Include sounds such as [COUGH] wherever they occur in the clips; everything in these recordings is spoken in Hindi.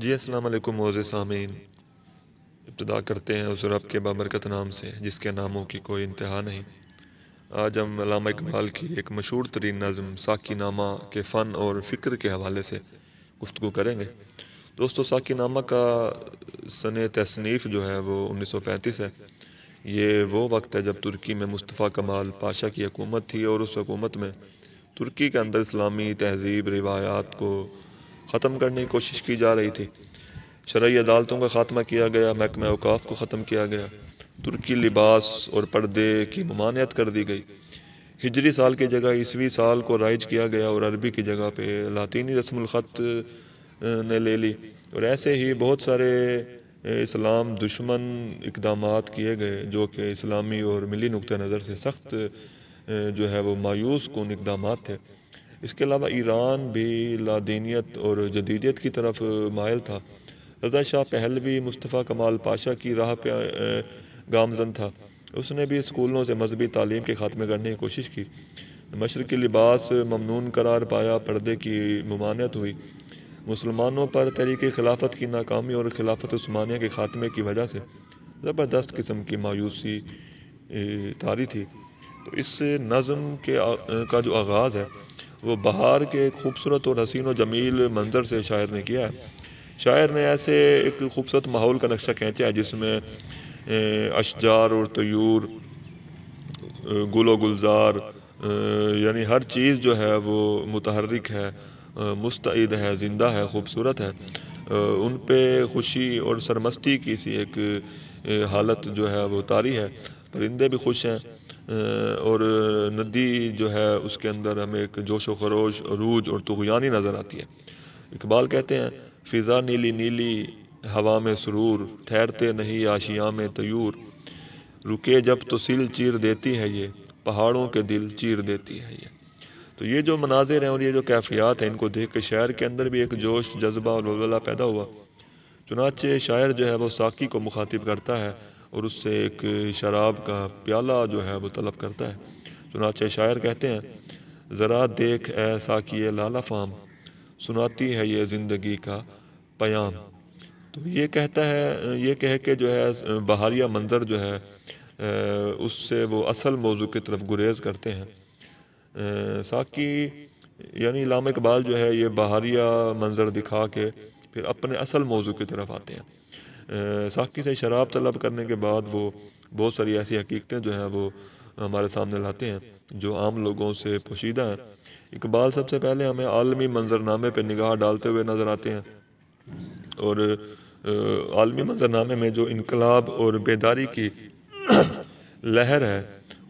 जी वालेकुम मोज़ सामीन इब्तदा करते हैं उस रब के बाबरकत नाम से जिसके नामों की कोई इंतहा नहीं आज हम अलामा इकबाल की एक मशहूर तरीन नज़म साकी नामा के फ़न और फ़िक्र के हवाले से गुफ्तु करेंगे दोस्तों साकी नामा का सन तसनीफ़ जो है वो उन्नीस सौ पैंतीस है ये वो वक्त है जब तुर्की में मुस्तफ़ा कमाल पाशा की हकूमत थी और उस हकूमत में तुर्की के अंदर इस्लामी तहजीब रिवायात को ख़त्म करने की कोशिश की जा रही थी शरा अदालतों का खात्मा किया गया महकम अवकाफ़ को ख़त्म किया गया तुर्की लिबास और पर्दे की ममानियत कर दी गई हिजरी साल की जगह ईसवी साल को राइज किया गया और अरबी की जगह पे लातीनी रस्मखत ने ले ली और ऐसे ही बहुत सारे इस्लाम दुश्मन इकदाम किए गए जो कि इस्लामी और मिली नुक़ नज़र से सख्त जो है वो मायूस कन इकदाम थे इसके अलावा ईरान भी लादेनीत और जदीदियत की तरफ मायल था रजा शाह पहलवी मुस्तफ़ा कमाल पाशा की राह पे गामजन था उसने भी स्कूलों से मजहबी तालीम के खात्मे करने की कोशिश की मशरक़ी लिबास ममनून करार पाया पर्दे की ममानियत हुई मुसलमानों पर तहरीक खिलाफत की नाकामी और खिलाफत स्मानिया के खात्मे की वजह से ज़बरदस्त किस्म की मायूसी तारी थी तो इससे नज़म के आ, का जो आगाज़ है वो बहार के खूबसूरत और हसीन व जमील मंज़र से शायर ने किया है शायर ने ऐसे एक खूबसूरत माहौल का नक्शा खींचा है जिसमें अशजार और तयूर गुल गुलजार यानी हर चीज़ जो है वो मतहरक है मुस्तैद है ज़िंदा है खूबसूरत है उन पर खुशी और सरमस्ती की सी एक हालत जो है वो तारी है परिंदे भी खुश हैं और नदी जो है उसके अंदर हमें एक जोश व खरोश रूज और तुगयानी नज़र आती है इकबाल कहते हैं फ़िज़ा नीली नीली हवा में सुरूर ठहरते नहीं आशिया में तयूर रुके जब तो सिल चीर देती है ये पहाड़ों के दिल चीर देती है ये तो ये जो मनाजिर हैं और ये जो कैफियात हैं इनको देख के शहर के अंदर भी एक जोश जज्बा और वलवला पैदा हुआ चुनाचे शायर जो है वो साकी को मुखातिब करता है और उससे एक शराब का प्याला जो है वो तलब करता है चुनाचे शायर कहते हैं ज़रा देख ऐसा किए लाला फाम सुनाती है ये ज़िंदगी का पयाम तो ये कहता है ये कह के जो है बहारिया मंज़र जो है उससे वो असल मौजू की तरफ गुरेज करते हैं साकी यानी इलाम इकबाल जो है ये बहारिया मंज़र दिखा के फिर अपने असल मौजू की तरफ आते हैं साकी से शराब तलब करने के बाद वो बहुत सारी ऐसी हकीकतें जो हैं वो हमारे सामने लाते हैं जो आम लोगों से पोशीदा हैं इकबाल सबसे पहले हमें आलमी मंजरनामे पर निगाह डालते हुए नज़र आते हैं और आलमी मंजरनामे में जो इनकलाब और बेदारी की [CLEARS THROAT] लहर है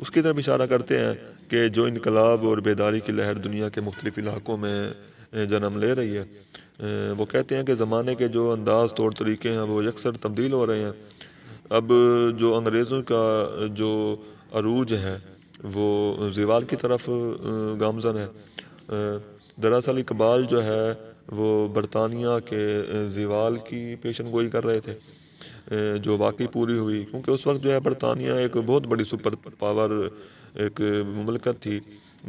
उसकी तरफ इशारा करते हैं कि जो इनकलाब और बेदारी की लहर दुनिया के मुख्तलिफ़ इलाक़ों में जन्म ले रही है वो कहते हैं कि ज़माने के जो अंदाज तौर तरीके हैं वो यकसर तब्दील हो रहे हैं अब जो अंग्रेज़ों का जो अरूज है वो जीवाल की तरफ गामजन है दरअसल इकबाल जो है वो बरतानिया के जीवाल की पेशन गोई कर रहे थे जो वाकई पूरी हुई क्योंकि उस वक्त जो है बरतानिया एक बहुत बड़ी सुपर पावर एक ममलकत थी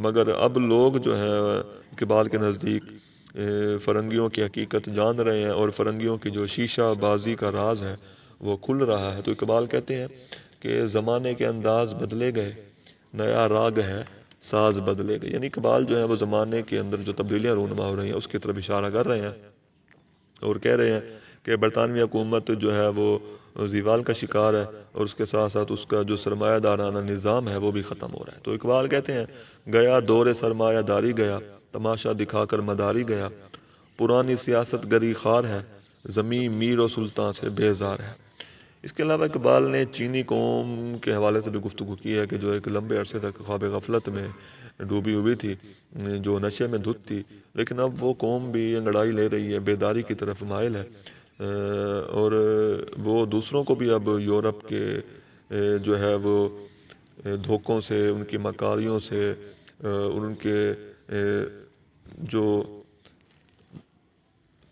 मगर अब लोग जो हैं इकबाल के नज़दीक फरंगियों की हकीकत जान रहे हैं और फरंगियों की जो शीशा बाजी का राज है वो खुल रहा है तो इकबाल कहते हैं कि ज़माने के अंदाज बदले गए नया राग है साज बदले गए यानी इकबाल जो है वो ज़माने के अंदर जो तब्दीलियाँ रूनमा हो रही हैं उसकी तरफ इशारा कर रहे हैं और कह रहे हैं कि बरतानवी हुकूमत जो है वो जीवाल का शिकार है और उसके साथ साथ उसका जो सरमायादाराना निज़ाम है वो भी ख़त्म हो रहा है तो इकबाल कहते हैं गया दौरे सरमायादारी गया तमाशा दिखाकर मदारी गया पुरानी सियासत गरी खार है ज़मी मीर और सुल्तान से बेजार है इसके अलावा इकबाल ने चीनी कौम के हवाले से भी गुफ्तु की है कि जो एक लंबे अरसे तक ख्वाब गफलत में डूबी हुई थी जो नशे में धुत थी लेकिन अब वो कौम भी अंगड़ाई ले रही है बेदारी की तरफ मायल है और वो दूसरों को भी अब यूरोप के जो है वो धोखों से उनकी मकारियों से उनके जो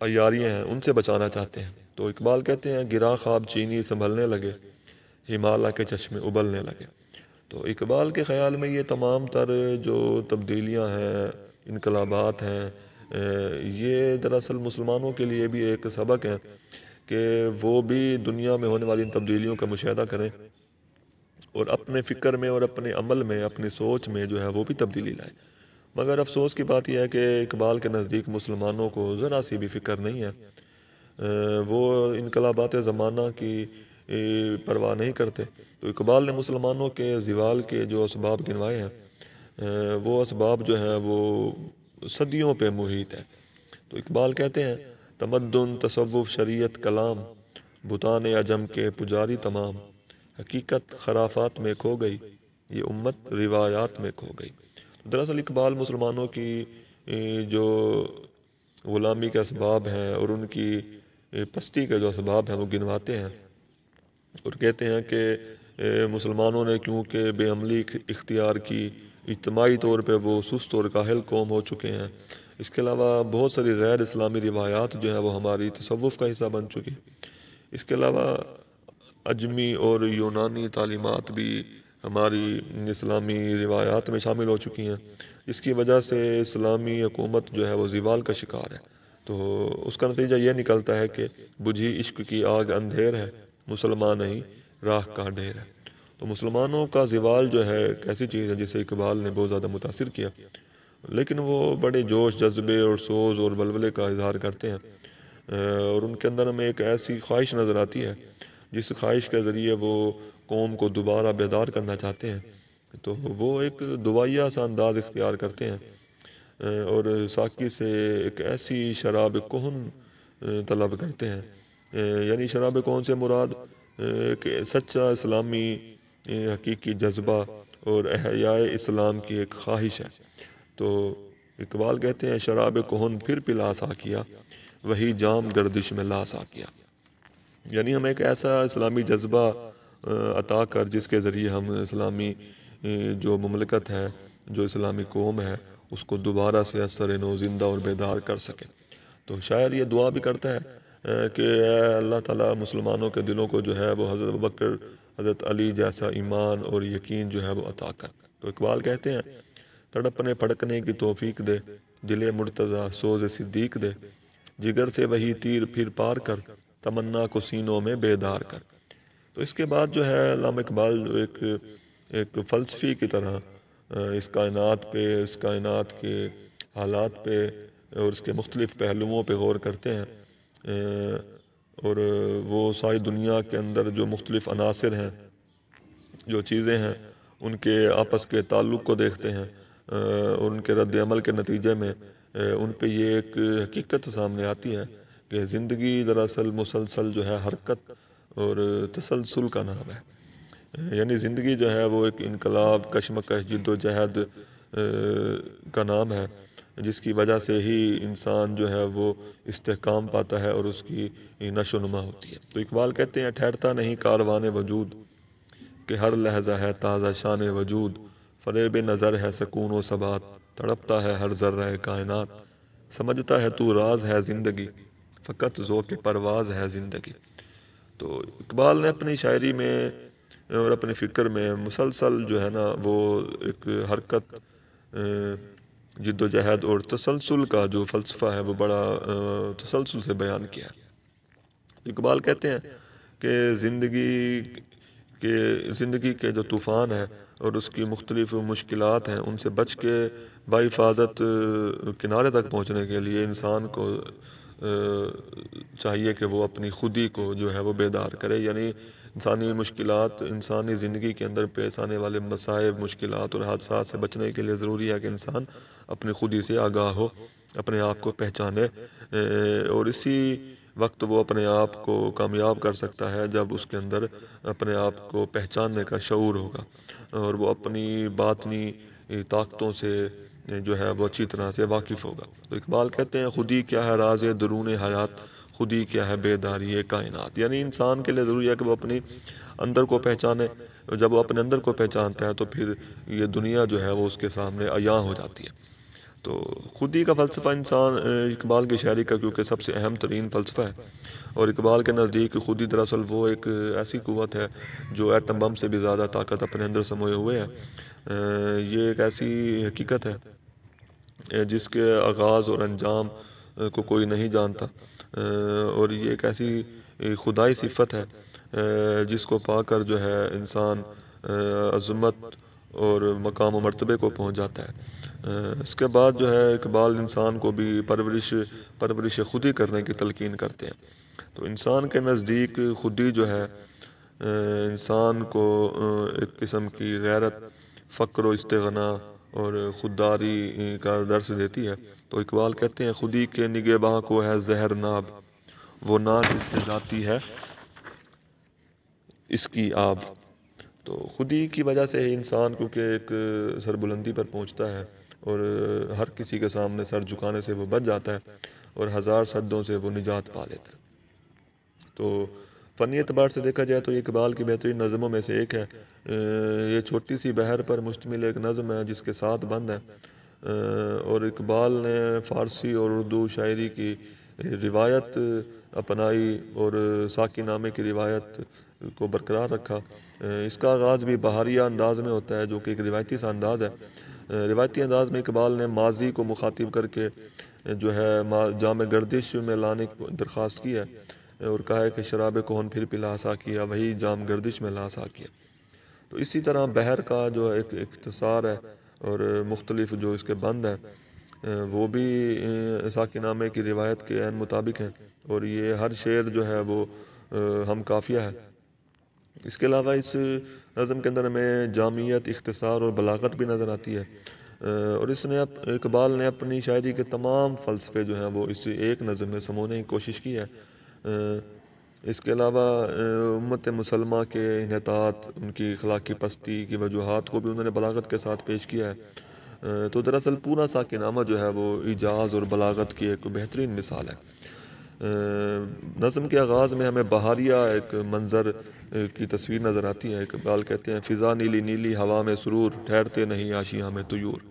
अयारियाँ हैं उनसे बचाना चाहते हैं तो इकबाल कहते हैं गिरा ख्वाब चीनी संभलने लगे हिमालय के चश्मे उबलने लगे तो इकबाल के ख्याल में ये तमाम तर जो तब्दीलियाँ हैं इनकलाबात हैं ये दरअसल मुसलमानों के लिए भी एक सबक है कि वो भी दुनिया में होने वाली इन तब्दीलियों का मुशाह करें और अपने फ़िक्र में और अपने अमल में अपनी सोच में जो है वो भी तब्दीली लाए मगर अफसोस की बात यह है कि इकबाल के नज़दीक मुसलमानों को ज़रा सी भी फिक्र नहीं है वो इनकलाबात ज़माना की परवाह नहीं करते तो इकबाल ने मुसलमानों के जीवाल के जो इसबाब गिनवाए हैं वो इसबाब जो हैं वो सदियों पर मुहित हैं तो इकबाल कहते हैं तमदन तसवुफ़ शरीत कलाम भुतान अजम के पुजारी तमाम हकीकत खराफात में खो गई ये उम्मत रिवायात में खो गई दरअसल इकबाल मुसलमानों की जो ग़ुलामी के इसबाब हैं और उनकी पस्ती के जो इसबाब हैं वो गिनवाते हैं और कहते हैं कि मुसलमानों ने क्योंकि बेअमली इख्तियार की इजमाही तौर पर वो सुस्त और काहल कौम हो चुके हैं इसके अलावा बहुत सारी गैर इस्लामी रिवायात जो हैं वो हमारी तसवुफ़ का हिस्सा बन चुकी हैं इसके अलावा अजमी और यूनानी तालीमत भी हमारी इस्लामी रिवायात में शामिल हो चुकी हैं इसकी वजह से इस्लामी हुकूमत जो है वो जीवाल का शिकार है तो उसका नतीजा ये निकलता है कि बुझी इश्क की आग अंधेर है मुसलमान नहीं राह का ढेर है तो मुसलमानों का ज़ीवाल जो है एक ऐसी चीज़ है जिसे इकबाल ने बहुत ज़्यादा मुतासर किया लेकिन वो बड़े जोश जज्बे और सोज और बलबले का इजहार करते हैं और उनके अंदर हमें एक ऐसी ख्वाहिश नज़र आती है जिस ख्वाहिश के ज़रिए वो कौम को दोबारा बेदार करना चाहते हैं तो वो एक दुआया सा अंदाज़ इख्तियार करते हैं और साकी से एक ऐसी शराब कोहन तलब करते हैं यानी शराब कौन से मुराद एक सच्चा इस्लामी हकीकी जज्बा और अहियाए इस्लाम की एक ख्वाहिश है तो इकबाल कहते हैं शराब कोहन फिर पिला सा किया वही जाम गर्दिश में ला सा किया यानी हम एक ऐसा इस्लामी जज्बा अता कर जिसके ज़रिए हम इस्लामी जो ममलकत है जो इस्लामी कौम है उसको दोबारा से असर नो ज़िंदा और बेदार कर सकें तो शायर ये दुआ भी करता है कि अल्लाह ताला मुसलमानों के दिलों को जो है वो हज़रत बकर हज़रत अली जैसा ईमान और यकीन जो है वो अता कर तो इकबाल कहते हैं तड़पने फड़कने की तोफ़ीक दे दिले मुर्तज़ा सोज सिद्दीक दे जिगर से वही तीर फिर पार कर तमन्ना को सीनों में बेदार कर तो इसके बाद जो है लाम इकबाल एक एक फ़लसफ़ी की तरह इस कायनात पे इस कायनात के हालात पे और इसके मुख्तलिफ़ पहलुओं पे गौर करते हैं और वो सारी दुनिया के अंदर जो मुख्तलिफ़ अनासर हैं जो चीज़ें हैं उनके आपस के ताल्लुक़ को देखते हैं उनके रद्दमल के नतीजे में उन पर ये एक हकीकत सामने आती है कि ज़िंदगी दरअसल मुसलसल जो है हरकत और तसलसल का नाम है यानी ज़िंदगी जो है वो एक इनकलाब कशमकश जद्दोजहद का नाम है जिसकी वजह से ही इंसान जो है वो इस्तेकाम पाता है और उसकी नशो नुमा होती है तो इकबाल कहते हैं ठहरता नहीं कारवान वजूद के हर लहजा है ताज़ा शान वजूद फरेब नज़र है सकून व सबात तड़पता है हर जर्र कायनात समझता है तू राज है ज़िंदगी फ़कत जो के परवाज़ है ज़िंदगी तो इकबाल ने अपनी शायरी में और अपने फ़िक्र में मुसलसल जो है ना वो एक हरकत जद्दोजहद और तसलसल का जो फ़लसफ़ा है वो बड़ा तसलसल से बयान किया है इकबाल कहते हैं कि ज़िंदगी के ज़िंदगी के जो तूफ़ान है और उसकी मुख्तलिफ मुश्किल हैं उनसे बच के बाफाजत किनारे तक पहुँचने के लिए इंसान को चाहिए कि वो अपनी खुदी को जो है वो बेदार करे यानी इंसानी मुश्किल इंसानी ज़िंदगी के अंदर पेश आने वाले मसाइब मुश्किल और हादसा से बचने के लिए ज़रूरी है कि इंसान अपनी खुदी से आगाह हो अपने आप को पहचाने और इसी वक्त वो अपने आप को कामयाब कर सकता है जब उसके अंदर अपने आप को पहचानने का शूर होगा और वो अपनी बातनी ताकतों से जो है वो अच्छी तरह से वाकिफ़ होगा तो इकबाल कहते हैं खुद ही क्या है राज दरून हयात खुद ही क्या है बेदारी कायनात यानी इंसान के लिए ज़रूरी है कि वह अपनी अंदर को पहचाने जब वो अपने अंदर को पहचानता है तो फिर ये दुनिया जो है वो उसके सामने अयाँ हो जाती है तो खुदी का फ़लसफ़ा इंसान इकबाल की शायरी का क्योंकि सबसे अहम तरीन फ़लसफ़ा है और इकबाल के नज़दीक खुदी दरअसल वो एक ऐसी क़वत है जो एटम बम से भी ज़्यादा ताकत अपने अंदर समोए हुए है ये एक ऐसी हकीकत है जिसके आगाज़ और अंजाम को कोई नहीं जानता और ये एक ऐसी खुदाई सिफत है जिसको पाकर जो है इंसान अजमत और मकाम और मरतबे को पहुंच जाता है इसके बाद जो है इकबाल इंसान को भी परवरिश परवरिश खुद ही करने की तलकिन करते हैं तो इंसान के नज़दीक खुद ही जो है इंसान को एक किस्म की गैरत फ़क्र व और खुददारी का दर्श देती है तो इकबाल कहते हैं खुदी के निगेबाह को है जहर नाब वो नाक इससे जाती है इसकी आब तो खुदी की वजह से ही इंसान क्योंकि एक सरबुलंदी पर पहुंचता है और हर किसी के सामने सर झुकाने से वो बच जाता है और हज़ार सद्दों से वो निजात पा लेता है तो फ़नी अतबार से देखा जाए तो इकबाल की बेहतरीन नज़मों में से एक है ये छोटी सी बहर पर मुश्तमिल एक नज़म है जिसके साथ बंद है और इकबाल ने फ़ारसी और उर्दू शायरी की रिवायत अपनाई और साकी नामे की रिवायत को बरकरार रखा इसका आगाज़ भी बाहरिया अंदाज में होता है जो कि एक रिवायती सा अंदाज़ है रिवायती अंदाज में इकबाल ने माजी को मुखातिब करके जो है जाम गर्दिश में लाने की दरख्वास्त की है और कहा है कि शराब कौन फिर पिला सा किया वही जाम गर्दिश में ला सा किया तो इसी तरह बहर का जो एक इकतसार है और मुख्तलिफ जो इसके बंद हैं वो भी साकिनामे की रिवायत के अन मुताबिक हैं और ये हर शेर जो है वो हम काफिया है इसके अलावा इस नज़म के अंदर हमें जामियत इख्तसार और बलागत भी नज़र आती है और इसने अप, इकबाल ने अपनी शायरी के तमाम फ़लसफ़े जो हैं वो इस एक नज़म में समोने की कोशिश की है इसके अलावा उम्मत मुसलमा के इहतात उनकी अखलाकी पस्ती की वजूहत को भी उन्होंने बलागत के साथ पेश किया है तो दरअसल पूरा साकिनामा जो है वो इजाज़ और बलागत की एक बेहतरीन मिसाल है नज़म के आगाज़ में हमें बहारिया एक मंज़र की तस्वीर नज़र आती है इकबाल कहते हैं फ़िज़ा नीली नीली हवा में सुरूर ठहरते नहीं आशियाँ में तयूर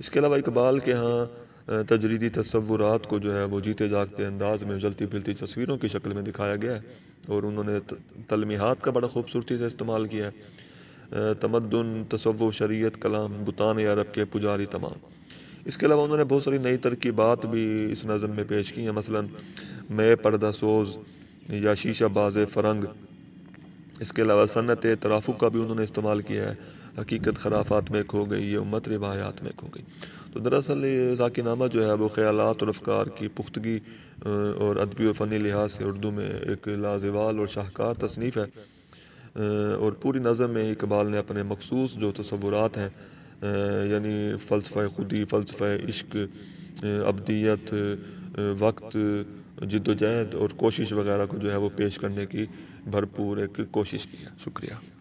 इसके अलावा इकबाल के यहाँ तजरीदी तस्वुरात को जो है वो जीते जागते अंदाज में जलती फिलती तस्वीरों की शक्ल में दिखाया गया है और उन्होंने तलमीहत का बड़ा खूबसूरती से इस्तेमाल किया है तमदन तसव शरीत कलाम बुतान अरब के पुजारी तमाम इसके अलावा उन्होंने बहुत सारी नई तरकीबात भी इस नज़म में पेश की हैं मसलन मैं पर्दा सोज़ या शीशा बाज फरंग इसके अलावा सनत तराफ़ु का भी उन्होंने इस्तेमाल किया है हकीकत खराफात में खो गई ये उम्मत रिवायात में खो गई तो दरअसल ये जाकिरनामा जो है वो ख्यालात और अफकार की पुख्तगी और अदबी और फ़नी लिहाज से उर्दू में एक लाजवाल और शाहकार तसनीफ़ है और पूरी नज़म में इकबाल ने अपने मखसूस जो तस्वुरात हैं यानी फ़लसफ़ा खुदी फ़लसफ़ा इश्क अबदियत वक्त जद्दोजहद और कोशिश वगैरह को जो है वो पेश करने की भरपूर एक कोशिश की है शुक्रिया